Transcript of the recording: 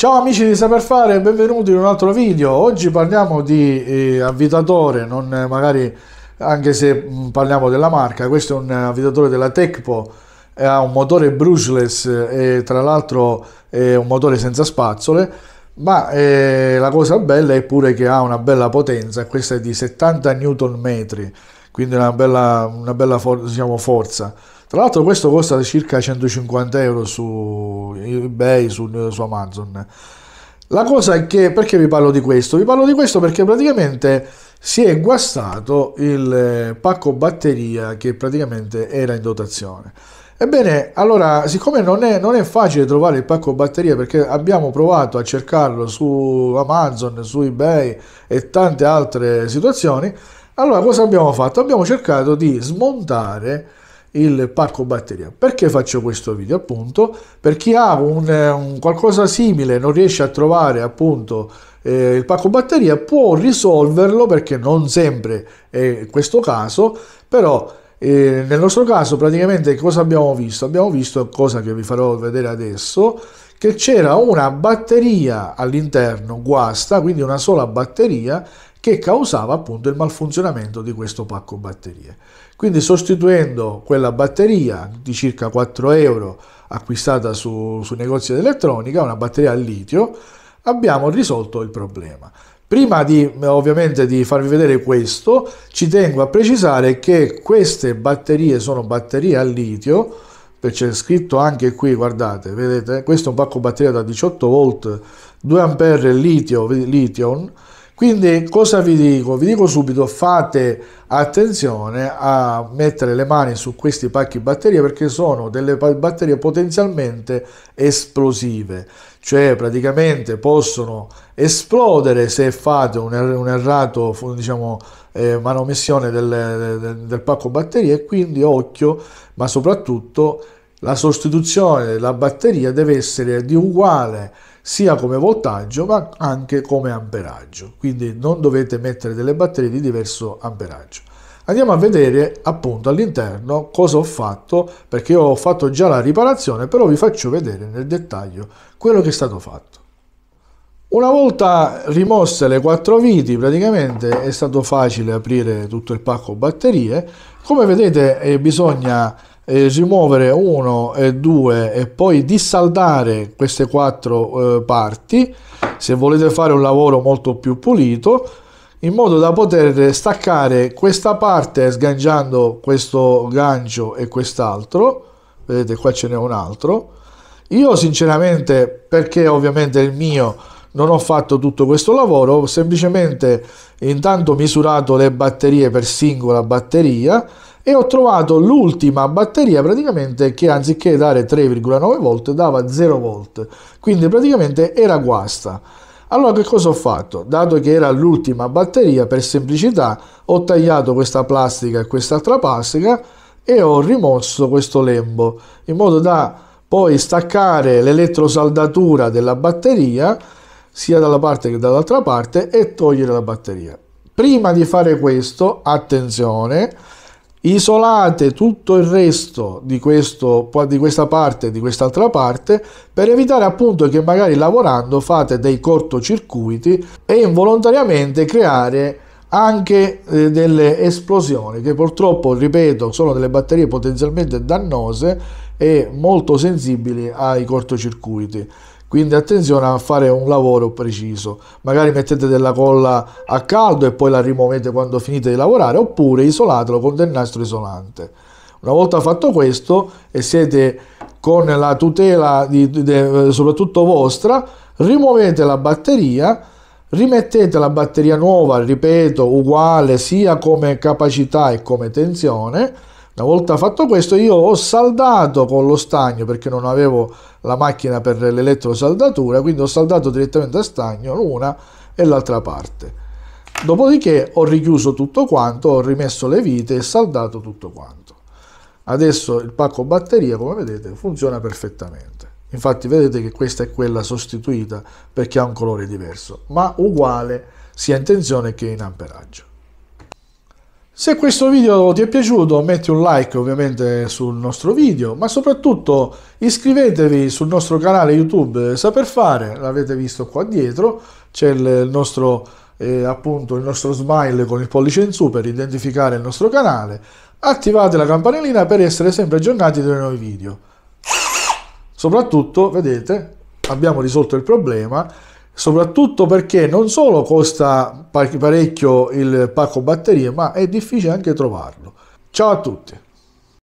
Ciao amici di Saper Fare, benvenuti in un altro video. Oggi parliamo di eh, avvitatore, non eh, magari anche se mh, mm, parliamo della marca. Questo è un eh, avvitatore della Tecpo, eh, ha un motore brushless e tra l'altro è un motore senza spazzole, ma la cosa bella è pure che ha una bella potenza, questa è di 70 Nm, quindi una bella, una bella for diciamo, forza. Tra l'altro questo costa circa 150 euro su eBay, su, su Amazon. La cosa è che, perché vi parlo di questo? Vi parlo di questo perché praticamente si è guastato il eh, pacco batteria che praticamente era in dotazione. Ebbene, allora, siccome non è, non è facile trovare il pacco batteria perché abbiamo provato a cercarlo su Amazon, su eBay e tante altre situazioni, allora cosa abbiamo fatto? Abbiamo cercato di smontare il pacco batteria. Perché faccio questo video? Appunto, per chi ha un, eh, un qualcosa simile non riesce a trovare appunto eh, il pacco batteria, può risolverlo perché non sempre è questo caso, però eh, nel nostro caso praticamente cosa abbiamo visto? Abbiamo visto, cosa che vi farò vedere adesso, che c'era una batteria all'interno guasta, quindi una sola batteria che causava appunto il malfunzionamento di questo pacco batterie. Quindi sostituendo quella batteria di circa 4 euro acquistata su, su negozi di elettronica, una batteria al litio, abbiamo risolto il problema. Prima di ovviamente di farvi vedere questo, ci tengo a precisare che queste batterie sono batterie al litio, c'è scritto anche qui, guardate, vedete, questo è un pacco batteria da 18 volt, 2 a litio, lithium, quindi cosa vi dico? Vi dico subito fate attenzione a mettere le mani su questi pacchi batterie perché sono delle batterie potenzialmente esplosive, cioè praticamente possono esplodere se fate un, er- un errato diciamo, eh, manomissione del, del, del pacco batterie, quindi occhio, ma soprattutto la sostituzione della batteria deve essere di uguale sia come voltaggio ma anche come amperaggio, quindi non dovete mettere delle batterie di diverso amperaggio. Andiamo a vedere appunto all'interno cosa ho fatto, perché ho fatto già la riparazione, però vi faccio vedere nel dettaglio quello che è stato fatto. Una volta rimosse le quattro viti, praticamente è stato facile aprire tutto il pacco batterie. Come vedete eh, bisogna eh, rimuovere uno e due e poi dissaldare queste quattro eh, parti se volete fare un lavoro molto più pulito in modo da poter staccare questa parte sganciando questo gancio e quest'altro vedete qua ce n'è un altro io sinceramente perché ovviamente è il mio non ho fatto tutto questo lavoro, ho semplicemente intanto misurato le batterie per singola batteria e ho trovato l'ultima batteria praticamente che anziché dare 3,9 volt dava 0 volt quindi praticamente era guasta allora che cosa ho fatto? Dato che era l'ultima batteria, per semplicità, ho tagliato questa plastica e quest'altra plastica e ho rimosso questo lembo, in modo da poi staccare l'elettrosaldatura della batteria, sia dalla parte che dall'altra parte, e togliere la batteria. Prima di fare questo, attenzione, isolate tutto il resto di, questo, di questa parte e di quest'altra parte per evitare appunto che magari lavorando fate dei cortocircuiti e involontariamente creare anche eh, delle esplosioni che purtroppo ripeto sono delle batterie potenzialmente dannose e molto sensibili ai cortocircuiti quindi attenzione a fare un lavoro preciso magari mettete della colla a caldo e poi la rimuovete quando finite di lavorare oppure isolatelo con del nastro isolante una volta fatto questo e siete con la tutela di, di, de, soprattutto vostra rimuovete la batteria rimettete la batteria nuova ripeto uguale sia come capacità e come tensione una volta fatto questo io ho saldato con lo stagno perché non avevo la macchina per l'elettrosaldatura, quindi ho saldato direttamente a stagno l'una e l'altra parte. Dopodiché ho richiuso tutto quanto, ho rimesso le vite e saldato tutto quanto. Adesso il pacco batteria, come vedete, funziona perfettamente. Infatti vedete che questa è quella sostituita perché ha un colore diverso, ma uguale sia in tensione che in amperaggio. Se questo video ti è piaciuto metti un like ovviamente sul nostro video, ma soprattutto iscrivetevi sul nostro canale YouTube Saper Fare, l'avete visto qua dietro, c'è il nostro, eh, appunto, il nostro smile con il pollice in su per identificare il nostro canale, attivate la campanellina per essere sempre aggiornati dei nuovi video. Soprattutto, vedete, abbiamo risolto il problema soprattutto perché non solo costa parecchio il pacco batteria, ma è difficile anche trovarlo. Ciao a tutti!